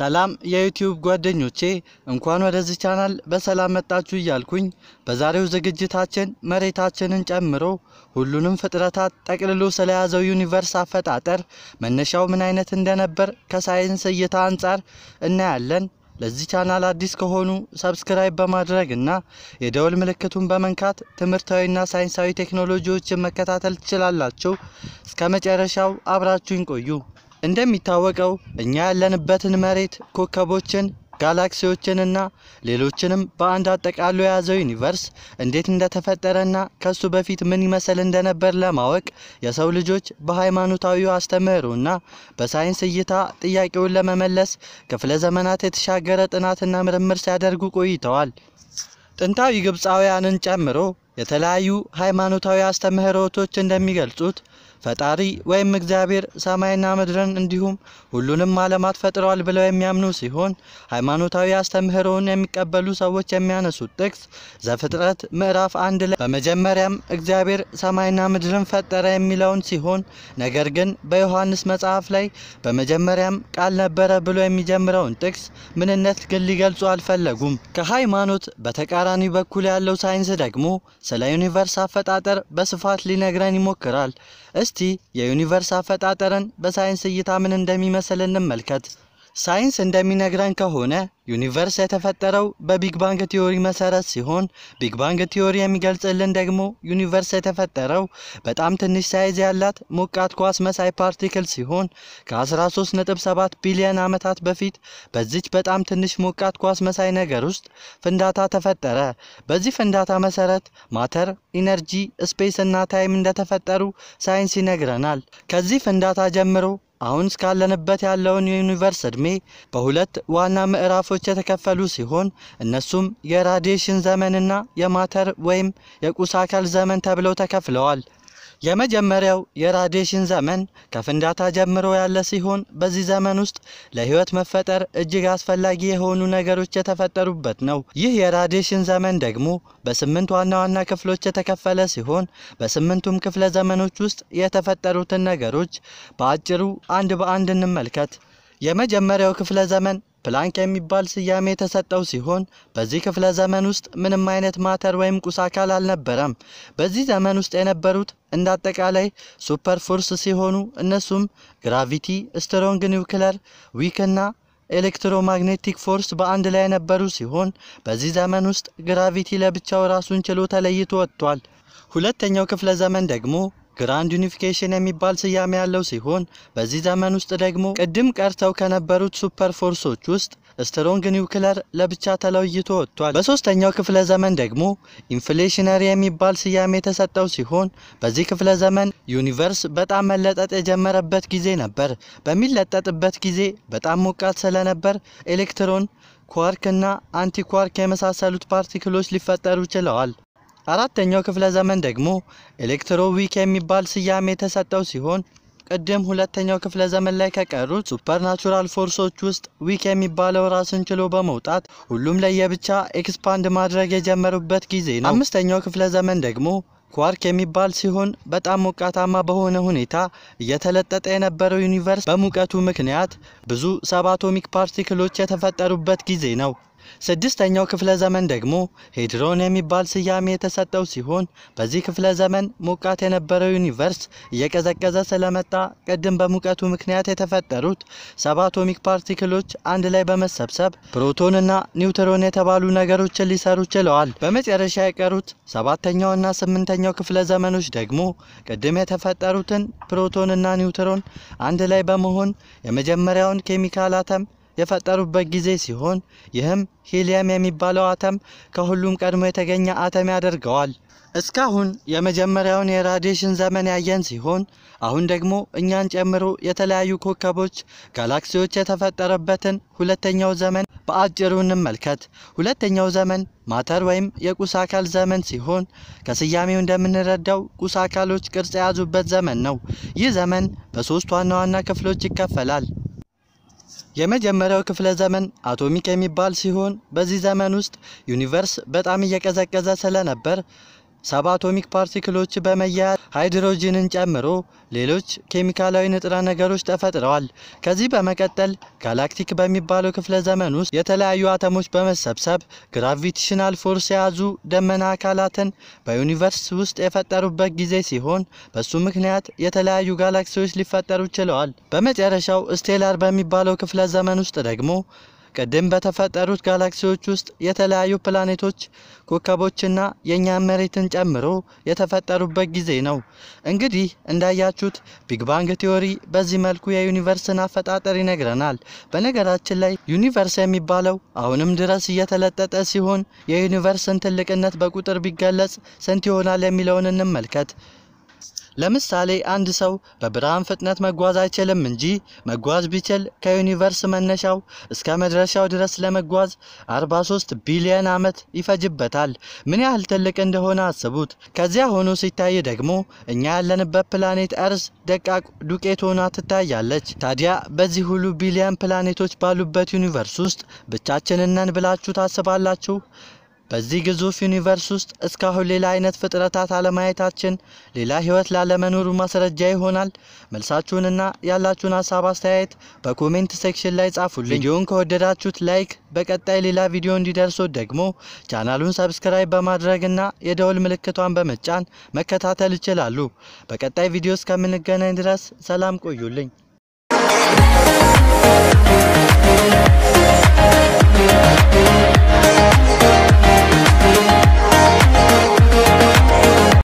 ሰላም የዩቲዩብ ጓደኞቼ እንኳን ወደዚህ ቻናል በሰላም መጣችሁ እያልኩኝ በዛሬው ዝግጅታችን መሬታችንን ጨምሮ ሁሉንም ፍጥረታት ጠቅልሎ ስለያዘው ዩኒቨርስ አፈጣጠር መነሻው ምን አይነት እንደነበር ከሳይንስ እይታ አንጻር እናያለን። ለዚህ ቻናል አዲስ ከሆኑ ሰብስክራይብ በማድረግ እና የደወል ምልክቱን በመንካት ትምህርታዊና ሳይንሳዊ ቴክኖሎጂዎችን መከታተል ትችላላችሁ። እስከ መጨረሻው አብራችሁኝ ቆዩ። እንደሚታወቀው እኛ ያለንበትን መሬት ኮከቦችን ጋላክሲዎችንና ሌሎችንም በአንድ አጠቃሎ የያዘው ዩኒቨርስ እንዴት እንደተፈጠረና ከሱ በፊት ምን ይመስል እንደነበር ለማወቅ የሰው ልጆች በሃይማኖታዊው አስተምህሮና በሳይንስ እይታ ጥያቄውን ለመመለስ ክፍለ ዘመናት የተሻገረ ጥናትና ምርምር ሲያደርጉ ቆይተዋል። ጥንታዊ ግብፃውያንን ጨምሮ የተለያዩ ሃይማኖታዊ አስተምህሮቶች እንደሚገልጹት ፈጣሪ ወይም እግዚአብሔር ሰማይና ምድርን እንዲሁም ሁሉንም ዓለማት ፈጥረዋል ብለው የሚያምኑ ሲሆን ሃይማኖታዊ አስተምህሮውን የሚቀበሉ ሰዎች የሚያነሱት ጥቅስ ዘፍጥረት ምዕራፍ አንድ ላይ በመጀመሪያም እግዚአብሔር ሰማይና ምድርን ፈጠረ የሚለውን ሲሆን ነገር ግን በዮሐንስ መጽሐፍ ላይ በመጀመሪያም ቃል ነበረ ብሎ የሚጀምረውን ጥቅስ ምንነት ግን ሊገልጹ አልፈለጉም። ከሃይማኖት በተቃራኒ በኩል ያለው ሳይንስ ደግሞ ስለ ዩኒቨርስ አፈጣጠር በስፋት ሊነግረን ይሞክራል። እስቲ የዩኒቨርስ አፈጣጠርን በሳይንስ እይታ ምን እንደሚመስል እንመልከት። ሳይንስ እንደሚነግረን ከሆነ ዩኒቨርስ የተፈጠረው በቢግ ባንግ ቲዮሪ መሰረት ሲሆን ቢግ ባንግ ቲዮሪ የሚገልጽልን ደግሞ ዩኒቨርስ የተፈጠረው በጣም ትንሽ ሳይዝ ያላት ሞቃት ኳስ መሳይ ፓርቲክል ሲሆን ከ13.7 ቢሊዮን ዓመታት በፊት በዚች በጣም ትንሽ ሞቃት ኳስ መሳይ ነገር ውስጥ ፍንዳታ ተፈጠረ። በዚህ ፍንዳታ መሰረት ማተር፣ ኢነርጂ፣ ስፔስ እና ታይም እንደተፈጠሩ ሳይንስ ይነግረናል። ከዚህ ፍንዳታ ጀምሮ አሁን እስካለንበት ያለውን የዩኒቨርስ እድሜ በሁለት ዋና ምዕራፎች የተከፈሉ ሲሆን እነሱም የራዲሽን ዘመንና የማተር ወይም የቁስ አካል ዘመን ተብለው ተከፍለዋል። የመጀመሪያው የራዲሽን ዘመን ከፍንዳታ ጀምሮ ያለ ሲሆን በዚህ ዘመን ውስጥ ለህይወት መፈጠር እጅግ አስፈላጊ የሆኑ ነገሮች የተፈጠሩበት ነው። ይህ የራዲሽን ዘመን ደግሞ በስምንት ዋና ዋና ክፍሎች የተከፈለ ሲሆን በስምንቱም ክፍለ ዘመኖች ውስጥ የተፈጠሩትን ነገሮች በአጭሩ አንድ በአንድ እንመልከት። የመጀመሪያው ክፍለ ዘመን ፕላንክ የሚባል ስያሜ የተሰጠው ሲሆን በዚህ ክፍለ ዘመን ውስጥ ምንም አይነት ማተር ወይም ቁስ አካል አልነበረም። በዚህ ዘመን ውስጥ የነበሩት እንደ አጠቃላይ ሱፐር ፎርስ ሲሆኑ እነሱም ግራቪቲ፣ ስትሮንግ ኒውክለር፣ ዊክና ኤሌክትሮማግኔቲክ ፎርስ በአንድ ላይ የነበሩ ሲሆን በዚህ ዘመን ውስጥ ግራቪቲ ለብቻው ራሱን ችሎ ተለይቶ ወጥቷል። ሁለተኛው ክፍለ ዘመን ደግሞ ግራንድ ዩኒፊኬሽን የሚባል ስያሜ ያለው ሲሆን በዚህ ዘመን ውስጥ ደግሞ ቅድም ቀርተው ከነበሩት ሱፐር ፎርሶች ውስጥ ስትሮንግ ኒውክለር ለብቻ ተለይቶ ወጥቷል። በሶስተኛው ክፍለ ዘመን ደግሞ ኢንፍሌሽነሪ የሚባል ስያሜ የተሰጠው ሲሆን በዚህ ክፍለ ዘመን ዩኒቨርስ በጣም መለጠጥ የጀመረበት ጊዜ ነበር። በሚለጠጥበት ጊዜ በጣም ሞቃት ስለነበር ኤሌክትሮን፣ ኳርክ እና አንቲ የመሳሰሉት ፓርቲክሎች ሊፈጠሩ ችለዋል። አራተኛው ክፍለ ዘመን ደግሞ ኤሌክትሮዊክ የሚባል ስያሜ የተሰጠው ሲሆን ቅድም ሁለተኛው ክፍለ ዘመን ላይ ከቀሩት ሱፐርናቹራል ፎርሶች ውስጥ ዊክ የሚባለው ራስን ችሎ በመውጣት ሁሉም ለየብቻ ኤክስፓንድ ማድረግ የጀመሩበት ጊዜ ነው። አምስተኛው ክፍለ ዘመን ደግሞ ኳርክ የሚባል ሲሆን በጣም ሞቃታማ በሆነ ሁኔታ እየተለጠጠ የነበረው ዩኒቨርስ በሙቀቱ ምክንያት ብዙ ሰብ አቶሚክ ፓርቲክሎች የተፈጠሩበት ጊዜ ነው። ስድስተኛው ክፍለ ዘመን ደግሞ ሄድሮን የሚባል ስያሜ የተሰጠው ሲሆን በዚህ ክፍለ ዘመን ሞቃት የነበረው ዩኒቨርስ እየቀዘቀዘ ስለመጣ ቅድም በሙቀቱ ምክንያት የተፈጠሩት ሰባ አቶሚክ ፓርቲክሎች አንድ ላይ በመሰብሰብ ፕሮቶንና ኒውትሮን የተባሉ ነገሮችን ሊሰሩ ችለዋል። በመጨረሻ የቀሩት ሰባተኛውና ስምንተኛው ክፍለ ዘመኖች ደግሞ ቅድም የተፈጠሩትን ፕሮቶንና ኒውትሮን አንድ ላይ በመሆን የመጀመሪያውን ኬሚካል አተም የፈጠሩበት ጊዜ ሲሆን ይህም ሂሊየም የሚባለው አተም ከሁሉም ቀድሞ የተገኘ አተም ያደርገዋል። እስካሁን የመጀመሪያውን የራዲሽን ዘመን ያየን ሲሆን አሁን ደግሞ እኛን ጨምሮ የተለያዩ ኮከቦች፣ ጋላክሲዎች የተፈጠረበትን ሁለተኛው ዘመን በአጭሩ እንመልከት። ሁለተኛው ዘመን ማተር ወይም የቁስ አካል ዘመን ሲሆን ከስያሜው እንደምንረዳው ቁስ አካሎች ቅርጽ የያዙበት ዘመን ነው። ይህ ዘመን በሶስት ዋና ዋና ክፍሎች ይከፈላል። የመጀመሪያው ክፍለ ዘመን አቶሚክ የሚባል ሲሆን በዚህ ዘመን ውስጥ ዩኒቨርስ በጣም እየቀዘቀዘ ስለነበር ሰባ አቶሚክ ፓርቲክሎች በመያያዝ ሃይድሮጂንን ጨምሮ ሌሎች ኬሚካላዊ ንጥረ ነገሮች ተፈጥረዋል። ከዚህ በመቀጠል ጋላክቲክ በሚባለው ክፍለ ዘመን ውስጥ የተለያዩ አተሞች በመሰብሰብ ግራቪቴሽናል ፎርስ የያዙ ደመና አካላትን በዩኒቨርስ ውስጥ የፈጠሩበት ጊዜ ሲሆን በሱ ምክንያት የተለያዩ ጋላክሲዎች ሊፈጠሩ ችለዋል። በመጨረሻው ስቴላር በሚባለው ክፍለ ዘመን ውስጥ ደግሞ ቅድም በተፈጠሩት ጋላክሲዎች ውስጥ የተለያዩ ፕላኔቶች ኮከቦችና የእኛ መሬትን ጨምሮ የተፈጠሩበት ጊዜ ነው። እንግዲህ እንዳያችሁት ቢግ ባንግ ቲዮሪ በዚህ መልኩ የዩኒቨርስን አፈጣጠር ይነግረናል። በነገራችን ላይ ዩኒቨርስ የሚባለው አሁንም ድረስ እየተለጠጠ ሲሆን የዩኒቨርስን ትልቅነት በቁጥር ቢገለጽ ስንት ይሆናል የሚለውን እንመልከት። ለምሳሌ አንድ ሰው በብርሃን ፍጥነት መጓዝ አይችልም እንጂ መጓዝ ቢችል ከዩኒቨርስ መነሻው እስከ መድረሻው ድረስ ለመጓዝ 43 ቢሊዮን ዓመት ይፈጅበታል። ምን ያህል ትልቅ እንደሆነ አስቡት። ከዚያ ሆኖ ሲታይ ደግሞ እኛ ያለንበት ፕላኔት እርስ ደቃቅ ዱቄት ሆና ትታያለች። ታዲያ በዚህ ሁሉ ቢሊዮን ፕላኔቶች ባሉበት ዩኒቨርስ ውስጥ ብቻችንን ነን ብላችሁ ታስባላችሁ? በዚህ ግዙፍ ዩኒቨርስ ውስጥ እስካሁን ሌላ አይነት ፍጥረታት አለማየታችን ሌላ ህይወት ላለመኖሩ ማስረጃ ይሆናል። መልሳችሁንና ያላችሁን ሀሳብ አስተያየት በኮሜንት ሴክሽን ላይ ጻፉልኝ። ቪዲዮውን ከወደዳችሁት ላይክ፣ በቀጣይ ሌላ ቪዲዮ እንዲደርሶ ደግሞ ቻናሉን ሰብስክራይብ በማድረግና የደወል ምልክቷን በመጫን መከታተል ይችላሉ። በቀጣይ ቪዲዮ እስከምንገናኝ ድረስ ሰላም ቆዩልኝ። We'll be right back.